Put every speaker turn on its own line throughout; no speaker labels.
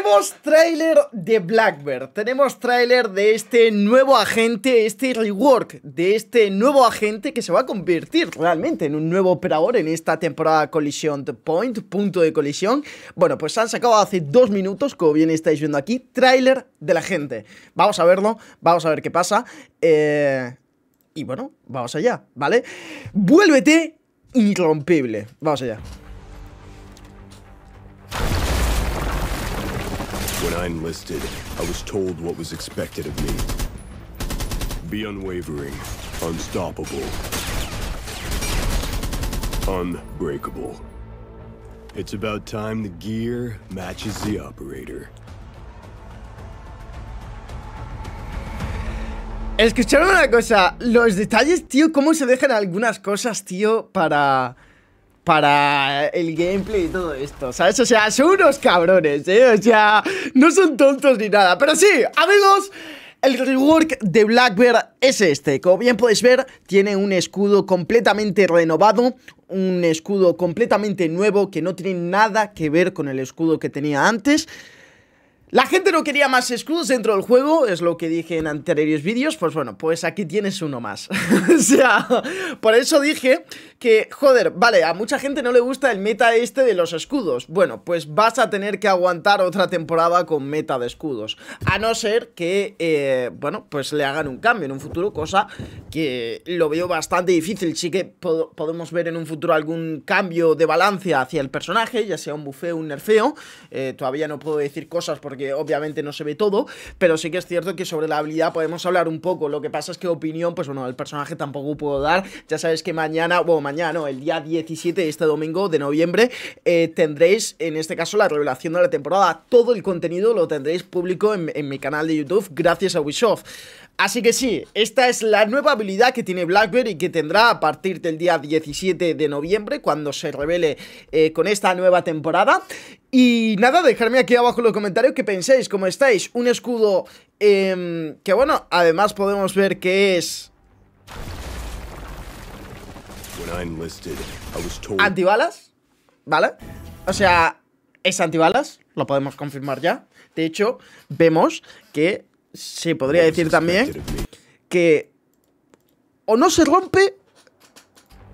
Tenemos trailer de Blackbird, tenemos tráiler de este nuevo agente, este rework de este nuevo agente que se va a convertir realmente en un nuevo operador en esta temporada Collision Point, punto de colisión. Bueno, pues se han sacado hace dos minutos, como bien estáis viendo aquí, tráiler de la gente. Vamos a verlo, vamos a ver qué pasa. Eh, y bueno, vamos allá, ¿vale? Vuélvete irrompible. Vamos allá. When I enlisted, I was told what was expected of me. Be unwavering, unstoppable, unbreakable. It's about time the gear matches the operator. Escucharon una cosa, los detalles, tío, cómo se dejan algunas cosas, tío, para... para el gameplay y todo esto, ¿sabes? O sea, son unos cabrones, ¿eh? O sea, no son tontos ni nada. Pero sí, amigos... El rework de Black es este. Como bien podéis ver, tiene un escudo completamente renovado, un escudo completamente nuevo que no tiene nada que ver con el escudo que tenía antes. La gente no quería más escudos dentro del juego, es lo que dije en anteriores vídeos, pues bueno, pues aquí tienes uno más. o sea, por eso dije que, joder, vale, a mucha gente no le gusta el meta este de los escudos. Bueno, pues vas a tener que aguantar otra temporada con meta de escudos. A no ser que, eh, bueno, pues le hagan un cambio en un futuro, cosa que lo veo bastante difícil. Sí que podemos ver en un futuro algún cambio de balance hacia el personaje, ya sea un bufeo, un nerfeo. Eh, todavía no puedo decir cosas porque obviamente no se ve todo, pero sí que es cierto que sobre la habilidad podemos hablar un poco. Lo que pasa es que opinión, pues bueno, el personaje tampoco puedo dar. Ya sabes que mañana, bueno, mañana, no, el día 17 de este domingo de noviembre, eh, tendréis en este caso la revelación de la temporada. Todo el contenido lo tendréis público en, mi canal de YouTube gracias a Wishoff Así que sí, esta es la nueva habilidad que tiene BlackBerry que tendrá a partir del día 17 de noviembre cuando se revele eh, con esta nueva temporada. Y nada, dejadme aquí abajo en los comentarios que penséis, cómo estáis. Un escudo em, que bueno, además podemos ver que es... Antibalas, ¿vale? O sea, es antibalas, lo podemos confirmar ya. De hecho, vemos que Sí, podría decir también que o no se rompe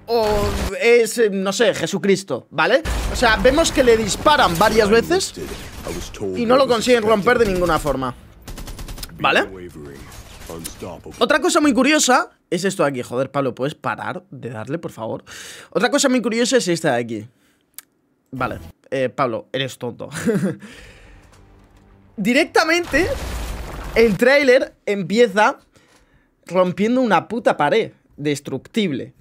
o es, eh, no sé, Jesucristo, ¿vale? O sea, vemos que le disparan varias veces y no lo consiguen romper de ninguna forma, ¿vale? Otra cosa muy curiosa es esto de aquí. Joder, Pablo, ¿puedes parar de darle, por favor? Otra cosa muy curiosa es esta de aquí. Vale, eh, Pablo, eres tonto. Directamente el tráiler empieza rompiendo una puta pared destructible.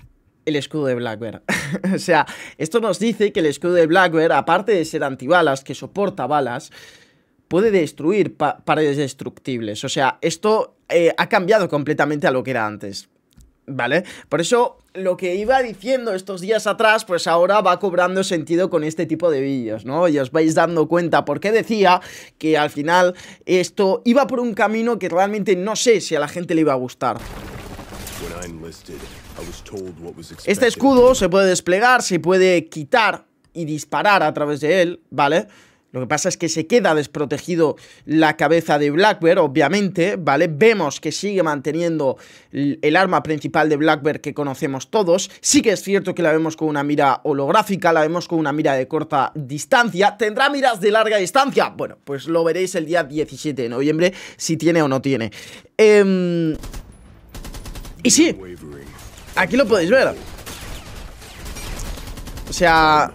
El escudo de Blackbear. o sea, esto nos dice que el escudo de Blackbear, aparte de ser antibalas, que soporta balas, puede destruir paredes destructibles. O sea, esto eh, ha cambiado completamente a lo que era antes. ¿vale? Por eso lo que iba diciendo estos días atrás, pues ahora va cobrando sentido con este tipo de vídeos, ¿no? Y os vais dando cuenta porque decía que al final esto iba por un camino que realmente no sé si a la gente le iba a gustar. Este escudo se puede desplegar, se puede quitar y disparar a través de él, ¿vale? vale lo que pasa es que se queda desprotegido la cabeza de Blackbear, obviamente, ¿vale? Vemos que sigue manteniendo el arma principal de Blackbear que conocemos todos. Sí que es cierto que la vemos con una mira holográfica, la vemos con una mira de corta distancia. ¿Tendrá miras de larga distancia? Bueno, pues lo veréis el día 17 de noviembre, si tiene o no tiene. Em, y sí, aquí lo podéis ver. O sea...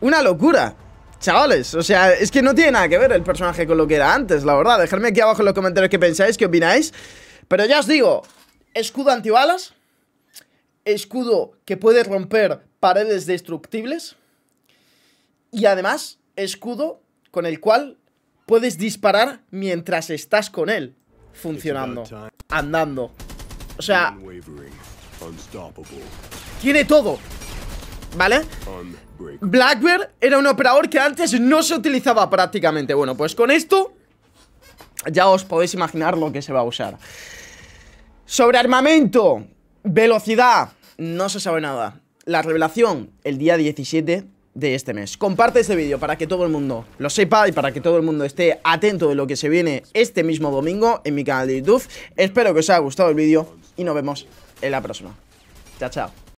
Una locura. Chavales, o sea, es que no tiene nada que ver el personaje con lo que era antes, la verdad. Dejadme aquí abajo en los comentarios qué pensáis, qué opináis. Pero ya os digo, escudo antibalas, escudo que puede romper paredes destructibles y además escudo con el cual puedes disparar mientras estás con él funcionando, andando. O sea, tiene todo ¿Vale? Blackbird era un operador que antes no se utilizaba prácticamente Bueno, pues con esto Ya os podéis imaginar lo que se va a usar Sobre armamento Velocidad No se sabe nada La revelación el día 17 de este mes Comparte este vídeo para que todo el mundo lo sepa Y para que todo el mundo esté atento de lo que se viene este mismo domingo En mi canal de YouTube Espero que os haya gustado el vídeo Y nos vemos en la próxima. Chao, chao.